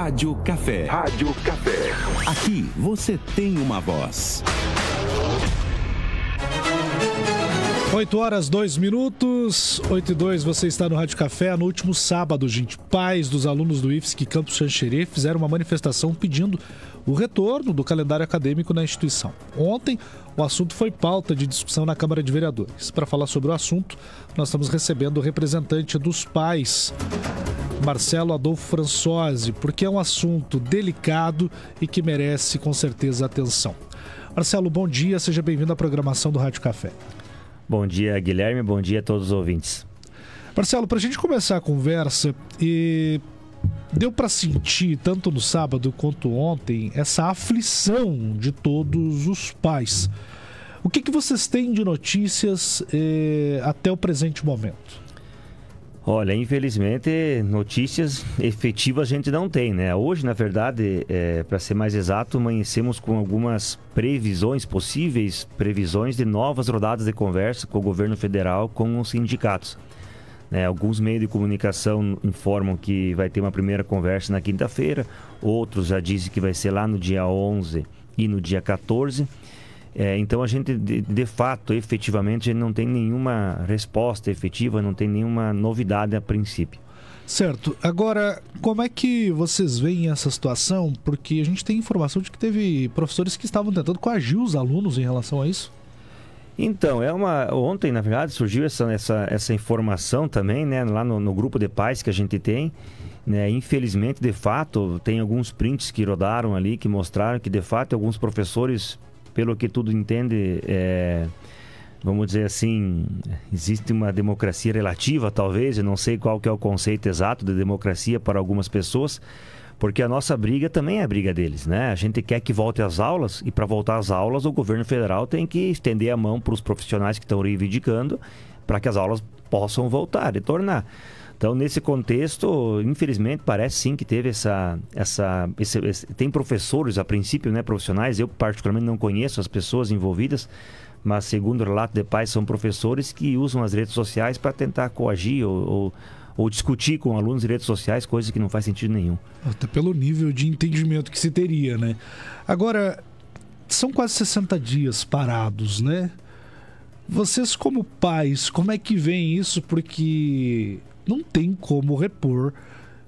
Rádio Café. Rádio Café. Aqui você tem uma voz. 8 horas, 2 minutos, 8 e 2, você está no Rádio Café. No último sábado, gente, pais dos alunos do IFSC Campus Xanxerê fizeram uma manifestação pedindo o retorno do calendário acadêmico na instituição. Ontem, o assunto foi pauta de discussão na Câmara de Vereadores. Para falar sobre o assunto, nós estamos recebendo o representante dos pais Marcelo Adolfo Françoise, porque é um assunto delicado e que merece com certeza atenção. Marcelo, bom dia, seja bem-vindo à programação do Rádio Café. Bom dia, Guilherme, bom dia a todos os ouvintes. Marcelo, para a gente começar a conversa, e deu para sentir, tanto no sábado quanto ontem, essa aflição de todos os pais. O que, que vocês têm de notícias eh, até o presente momento? Olha, infelizmente, notícias efetivas a gente não tem, né? Hoje, na verdade, é, para ser mais exato, amanhecemos com algumas previsões possíveis, previsões de novas rodadas de conversa com o governo federal, com os sindicatos. Né? Alguns meios de comunicação informam que vai ter uma primeira conversa na quinta-feira, outros já dizem que vai ser lá no dia 11 e no dia 14. É, então a gente, de, de, fato, efetivamente, não tem nenhuma resposta efetiva, não tem nenhuma novidade a princípio. Certo. Agora, como é que vocês veem essa situação? Porque a gente tem informação de que teve professores que estavam tentando coagir os alunos em relação a isso. Então, é uma. Ontem, na verdade, surgiu essa, essa, essa informação também, né? Lá no, no grupo de pais que a gente tem. Né? Infelizmente, de fato, tem alguns prints que rodaram ali, que mostraram que, de fato, alguns professores pelo que tudo entende, é, vamos dizer assim, existe uma democracia relativa, talvez, eu não sei qual que é o conceito exato de democracia para algumas pessoas, porque a nossa briga também é a briga deles, né? A gente quer que volte às aulas e para voltar às aulas o governo federal tem que estender a mão para os profissionais que estão reivindicando para que as aulas possam voltar e tornar. Então, nesse contexto, infelizmente, parece sim que teve essa. essa esse, esse, tem professores, a princípio, né, profissionais, eu particularmente não conheço as pessoas envolvidas, mas segundo o relato de pais, são professores que usam as redes sociais para tentar coagir ou, ou ou discutir com alunos redes sociais, coisa que não faz sentido nenhum. Até pelo nível de entendimento que se teria, né? Agora, são quase 60 dias parados, né? Vocês como pais, como é que veem isso? Porque não tem como repor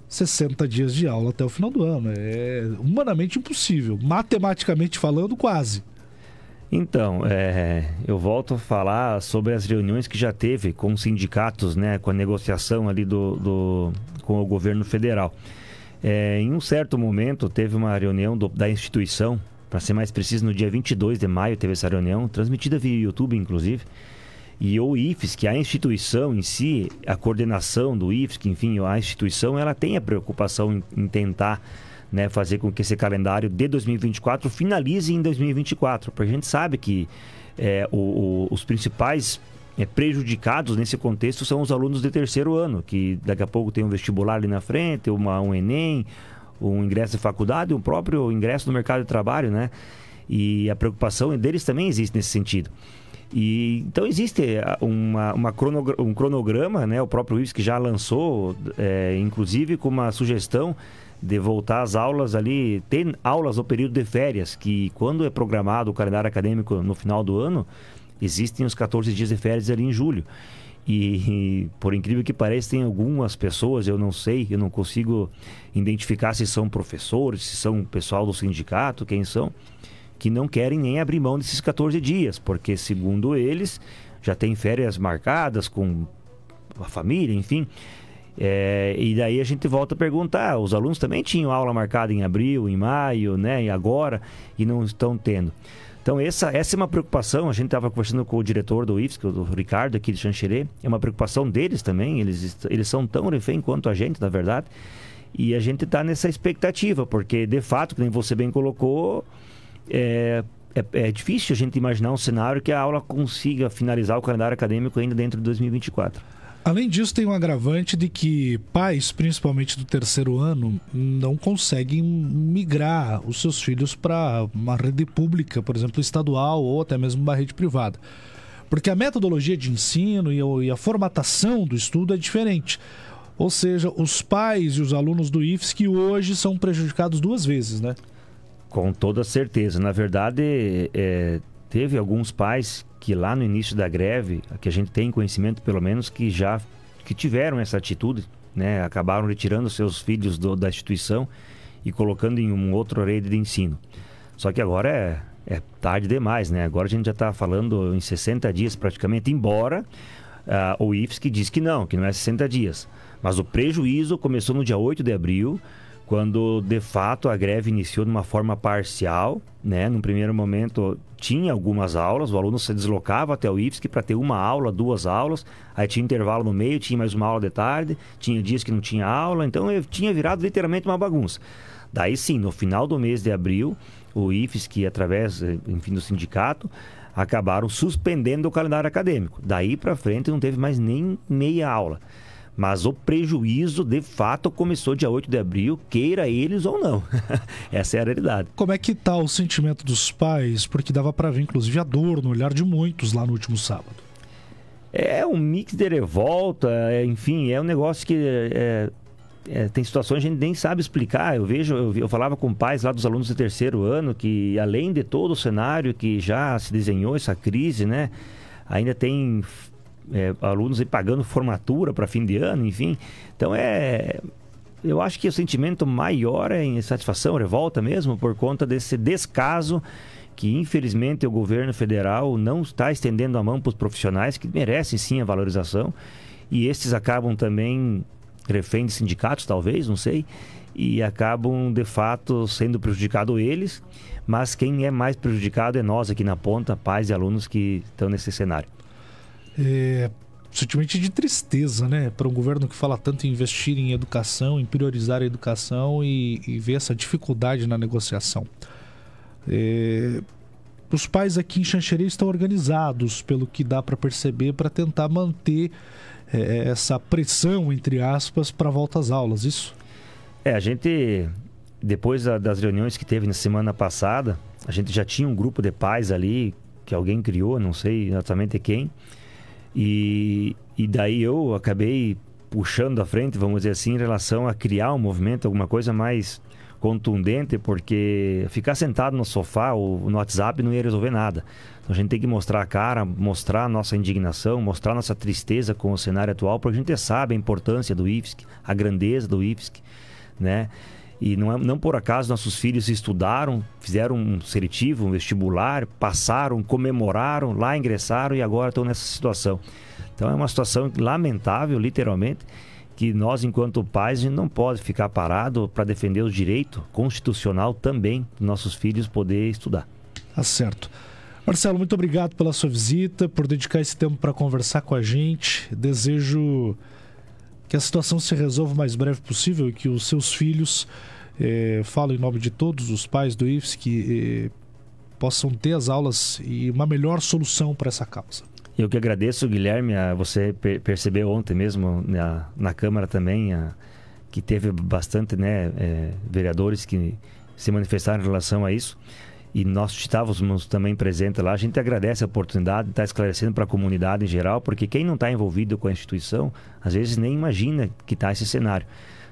60 dias de aula até o final do ano. É humanamente impossível. Matematicamente falando, quase. Então, é, eu volto a falar sobre as reuniões que já teve com os sindicatos, né, com a negociação ali do, do com o governo federal. É, em um certo momento, teve uma reunião do, da instituição, para ser mais preciso, no dia 22 de maio teve essa reunião, transmitida via YouTube, inclusive, e o IFES, que a instituição em si, a coordenação do IFES, que enfim, a instituição, ela tem a preocupação em, em tentar né, fazer com que esse calendário de 2024 finalize em 2024, porque a gente sabe que é, o, o, os principais é, prejudicados nesse contexto são os alunos de terceiro ano, que daqui a pouco tem um vestibular ali na frente, uma, um Enem, um ingresso de faculdade, um próprio ingresso no mercado de trabalho, né? E a preocupação deles também existe nesse sentido. E, então existe eh, uma, uma um cronograma, né? O próprio IFES que já lançou, é, inclusive com uma sugestão de voltar às aulas ali, tem aulas no período de férias, que quando é programado o calendário acadêmico no final do ano, existem os 14 dias de férias ali em julho. E, e por incrível que pareça, tem algumas pessoas, eu não sei, eu não consigo identificar se são professores, se são pessoal do sindicato, quem são, que não querem nem abrir mão desses 14 dias, porque, segundo eles, já tem férias marcadas com a família, enfim. É, e daí a gente volta a perguntar: os alunos também tinham aula marcada em abril, em maio, né? E agora, e não estão tendo. Então, essa, essa é uma preocupação. A gente estava conversando com o diretor do IFSC, o Ricardo, aqui de Xanxerê. É uma preocupação deles também. Eles, eles são tão refém quanto a gente, na verdade. E a gente está nessa expectativa, porque, de fato, como você bem colocou, é, é, é, difícil a gente imaginar um cenário que a aula consiga finalizar o calendário acadêmico ainda dentro de 2024. Além disso, tem um agravante de que pais, principalmente do terceiro ano, não conseguem migrar os seus filhos para uma rede pública, por exemplo, estadual ou até mesmo uma rede privada. Porque a metodologia de ensino e a formatação do estudo é diferente. Ou seja, os pais e os alunos do IFES que hoje são prejudicados duas vezes, né? Com toda certeza. Na verdade, é, teve alguns pais que lá no início da greve, que a gente tem conhecimento pelo menos, que já que tiveram essa atitude, né? acabaram retirando seus filhos do, da instituição e colocando em um outro rede de ensino. Só que agora é, é tarde demais, né? Agora a gente já está falando em 60 dias praticamente, embora uh, o IFSC diz que não, que não é 60 dias. Mas o prejuízo começou no dia 8 de abril quando de fato a greve iniciou de uma forma parcial, né? no primeiro momento tinha algumas aulas, o aluno se deslocava até o IFSC para ter uma aula, duas aulas, aí tinha intervalo no meio, tinha mais uma aula de tarde, tinha dias que não tinha aula, então tinha virado literalmente uma bagunça. Daí sim, no final do mês de abril, o IFSC, através, eh, enfim, do sindicato, acabaram suspendendo o calendário acadêmico. Daí para frente não teve mais nem meia aula. Mas o prejuízo, de fato, começou dia 8 de abril, queira eles ou não. Essa é a realidade. Como é que está o sentimento dos pais? Porque dava para ver, inclusive, a dor no olhar de muitos lá no último sábado. É um mix de revolta, é, enfim, é um negócio que é, é, tem situações que a gente nem sabe explicar. Eu vejo, eu, eu, falava com pais lá dos alunos do terceiro ano que, além de todo o cenário que já se desenhou essa crise, né, ainda tem é, alunos pagando formatura para fim de ano, enfim. Então é. Eu acho que o sentimento maior é insatisfação, revolta mesmo, por conta desse descaso que infelizmente o governo federal não está estendendo a mão para os profissionais que merecem sim a valorização e estes acabam também refém de sindicatos talvez não sei e acabam de fato sendo prejudicados eles mas quem é mais prejudicado é nós aqui na ponta pais e alunos que estão nesse cenário é, sentimento de tristeza, né? Para um governo que fala tanto em investir em educação, em priorizar a educação e, e ver essa dificuldade na negociação. É, os pais aqui em Xanxerê estão organizados, pelo que dá para perceber, para tentar manter é, essa pressão, entre aspas, para volta às aulas, isso? É, a gente, depois das reuniões que teve na semana passada, a gente já tinha um grupo de pais ali, que alguém criou, não sei exatamente quem, e, e daí eu acabei puxando à frente, vamos dizer assim, em relação a criar um movimento, alguma coisa mais contundente, porque ficar sentado no sofá ou no WhatsApp não ia resolver nada. Então a gente tem que mostrar a cara, mostrar a nossa indignação, mostrar a nossa tristeza com o cenário atual, porque a gente sabe a importância do IFSC, a grandeza do IFSC, né? E não, é, não por acaso nossos filhos estudaram, fizeram um seletivo, um vestibular, passaram, comemoraram, lá ingressaram e agora estão nessa situação. Então é uma situação lamentável, literalmente, que nós, enquanto pais, não pode ficar parado para defender o direito constitucional também dos nossos filhos poder estudar. Tá certo. Marcelo, muito obrigado pela sua visita, por dedicar esse tempo para conversar com a gente. Desejo que a situação se resolva o mais breve possível e que os seus filhos, é, eh, falo em nome de todos os pais do IFES, que é, possam ter as aulas e uma melhor solução para essa causa. Eu que agradeço, Guilherme, a você percebeu ontem mesmo na, na Câmara também a, que teve bastante né, é, vereadores que se manifestaram em relação a isso e nós estávamos também presentes lá. A gente agradece a oportunidade de estar esclarecendo para a comunidade em geral, porque quem não está envolvido com a instituição, às vezes nem imagina que está esse cenário.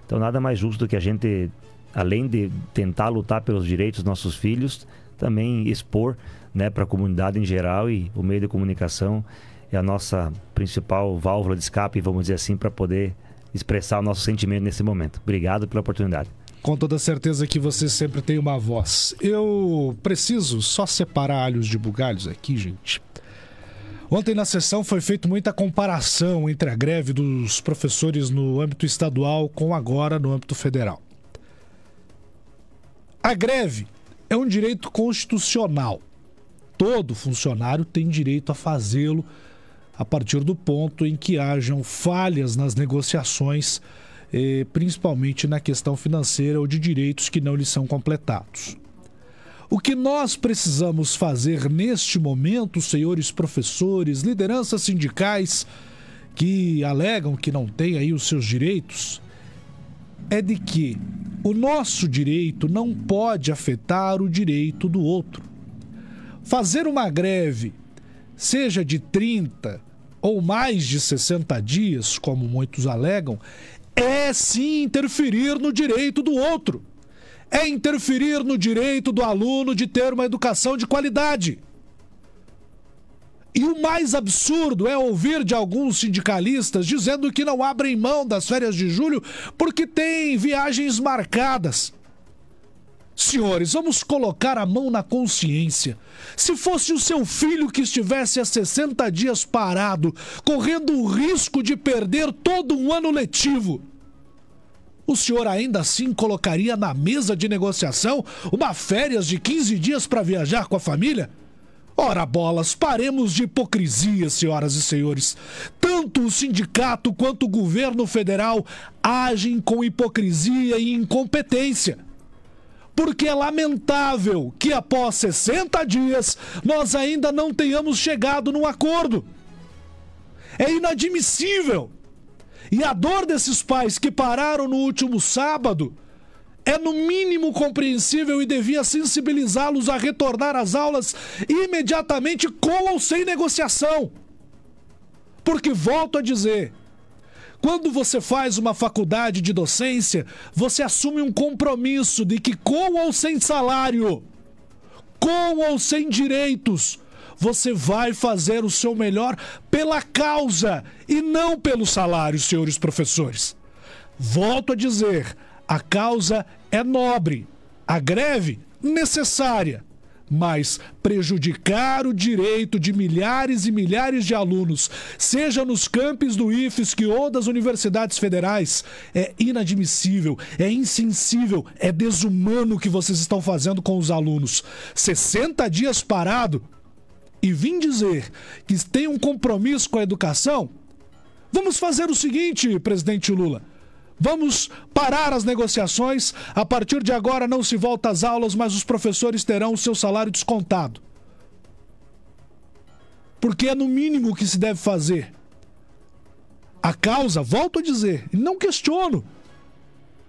Então, nada mais justo do que a gente, além de tentar lutar pelos direitos dos nossos filhos, também expor né, para a comunidade em geral e o meio de comunicação é a nossa principal válvula de escape, vamos dizer assim, para poder expressar o nosso sentimento nesse momento. Obrigado pela oportunidade com toda certeza que você sempre tem uma voz. Eu preciso só separar alhos de bugalhos aqui, gente. Ontem na sessão foi feita muita comparação entre a greve dos professores no âmbito estadual com agora no âmbito federal. A greve é um direito constitucional. Todo funcionário tem direito a fazê-lo a partir do ponto em que hajam falhas nas negociações eh, principalmente na questão financeira ou de direitos que não lhe são completados. O que nós precisamos fazer neste momento, senhores professores, lideranças sindicais que alegam que não têm aí os seus direitos, é de que o nosso direito não pode afetar o direito do outro. Fazer uma greve, seja de 30 ou mais de 60 dias, como muitos alegam, é sim interferir no direito do outro. É interferir no direito do aluno de ter uma educação de qualidade. E o mais absurdo é ouvir de alguns sindicalistas dizendo que não abrem mão das férias de julho porque tem viagens marcadas. Senhores, vamos colocar a mão na consciência. Se fosse o seu filho que estivesse há 60 dias parado, correndo o risco de perder todo um ano letivo, o senhor ainda assim colocaria na mesa de negociação uma férias de 15 dias para viajar com a família? Ora bolas, paremos de hipocrisia, senhoras e senhores. Tanto o sindicato quanto o governo federal agem com hipocrisia e incompetência porque é lamentável que após 60 dias nós ainda não tenhamos chegado num acordo. É inadmissível. E a dor desses pais que pararam no último sábado é no mínimo compreensível e devia sensibilizá-los a retornar às aulas imediatamente com ou sem negociação. Porque volto a dizer, quando você faz uma faculdade de docência, você assume um compromisso de que, com ou sem salário, com ou sem direitos, você vai fazer o seu melhor pela causa e não pelo salário, senhores professores. Volto a dizer, a causa é nobre, a greve necessária, mas prejudicar o direito de milhares e milhares de alunos, seja nos campos do IFSC ou das universidades federais, é inadmissível, é insensível, é desumano o que vocês estão fazendo com os alunos. 60 dias parado e vim dizer que tem um compromisso com a educação? Vamos fazer o seguinte, presidente Lula. Vamos parar as negociações. A partir de agora não se volta às aulas, mas os professores terão o seu salário descontado. Porque é no mínimo que se deve fazer. A causa, volto a dizer, não questiono.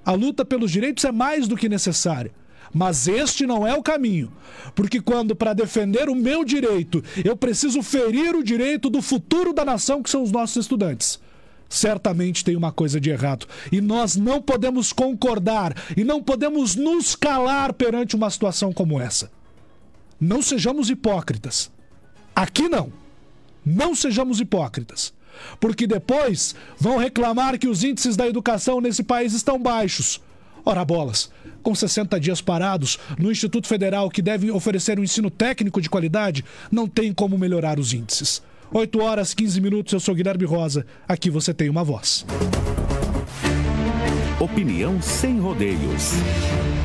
A luta pelos direitos é mais do que necessária. Mas este não é o caminho. Porque quando, para defender o meu direito, eu preciso ferir o direito do futuro da nação, que são os nossos estudantes certamente tem uma coisa de errado. E nós não podemos concordar e não podemos nos calar perante uma situação como essa. Não sejamos hipócritas. Aqui não. Não sejamos hipócritas. Porque depois vão reclamar que os índices da educação nesse país estão baixos. Ora bolas, com 60 dias parados no Instituto Federal, que deve oferecer um ensino técnico de qualidade, não tem como melhorar os índices. 8 horas 15 minutos, eu sou Guilherme Rosa. Aqui você tem uma voz. Opinião sem rodeios.